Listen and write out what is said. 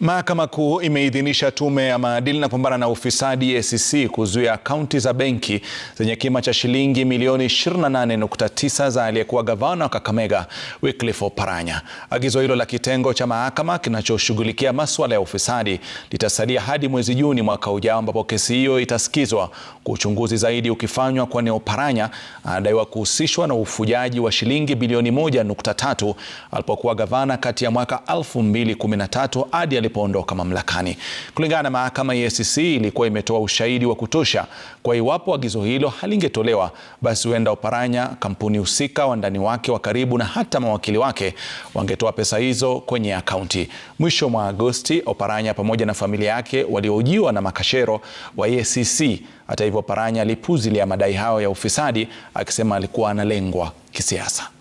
Mahakama Kuu imeidhinisha Tume ya Maadili na Kupambana na Ufisadi ACC kuzuia akaunti za benki zenye kima cha shilingi milioni 28.9 za aliyekuwa gavana wa Kakamega Wycliffe Oparanya. Agizo hilo la kitengo cha mahakama kinachoshughulikia masuala ya ufisadi litasalia hadi mwezi Juni mwaka ujao, ambapo kesi hiyo itasikizwa kwa uchunguzi zaidi ukifanywa, kwani Oparanya anadaiwa kuhusishwa na ufujaji wa shilingi bilioni 1.3 alipokuwa gavana kati ya mwaka 2013 hadi alipoondoka mamlakani. Kulingana na mahakama ya e EACC, ilikuwa imetoa ushahidi wa kutosha kwa iwapo agizo hilo halingetolewa, basi huenda Oparanya, kampuni husika, wandani wake wa karibu na hata mawakili wake wangetoa pesa hizo kwenye akaunti. Mwisho mwa Agosti, Oparanya pamoja na familia yake waliohojiwa na makashero wa EACC. Hata hivyo, Oparanya alipuzilia madai hayo ya ufisadi akisema alikuwa analengwa kisiasa.